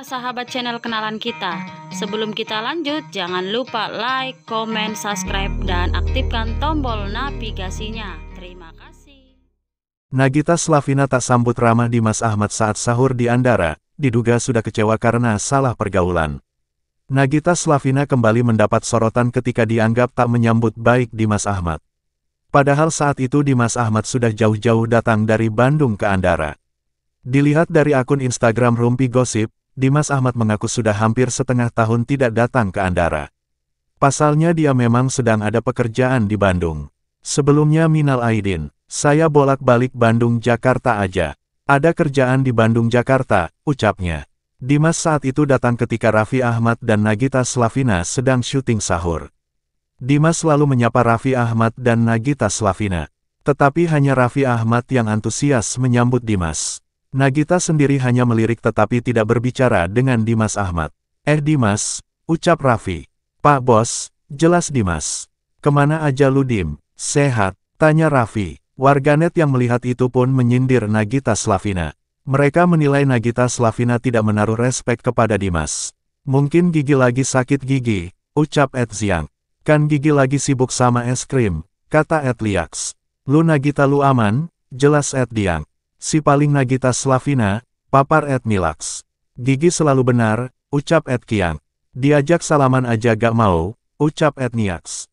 para sahabat channel kenalan kita. Sebelum kita lanjut, jangan lupa like, comment, subscribe, dan aktifkan tombol navigasinya. Terima kasih. Nagita Slavina tak sambut ramah Dimas Ahmad saat sahur di Andara, diduga sudah kecewa karena salah pergaulan. Nagita Slavina kembali mendapat sorotan ketika dianggap tak menyambut baik Dimas Ahmad. Padahal saat itu Dimas Ahmad sudah jauh-jauh datang dari Bandung ke Andara. Dilihat dari akun Instagram Rumpi Gosip, Dimas Ahmad mengaku sudah hampir setengah tahun tidak datang ke Andara. Pasalnya dia memang sedang ada pekerjaan di Bandung. Sebelumnya Minal Aidin, saya bolak-balik Bandung-Jakarta aja. Ada kerjaan di Bandung-Jakarta, ucapnya. Dimas saat itu datang ketika Raffi Ahmad dan Nagita Slavina sedang syuting sahur. Dimas selalu menyapa Raffi Ahmad dan Nagita Slavina. Tetapi hanya Raffi Ahmad yang antusias menyambut Dimas. Nagita sendiri hanya melirik tetapi tidak berbicara dengan Dimas Ahmad. Eh Dimas, ucap Raffi. Pak Bos, jelas Dimas. Kemana aja lu Dim? Sehat, tanya Raffi. Warganet yang melihat itu pun menyindir Nagita Slavina. Mereka menilai Nagita Slavina tidak menaruh respek kepada Dimas. Mungkin gigi lagi sakit gigi, ucap Ed Ziang. Kan gigi lagi sibuk sama es krim, kata Ed Liaks. Lu Nagita lu aman, jelas Ed Diang. Si paling Nagita Slavina, papar Ed Milax. Gigi selalu benar, ucap Ed Kiang. Diajak salaman aja gak mau, ucap Ed Niaks.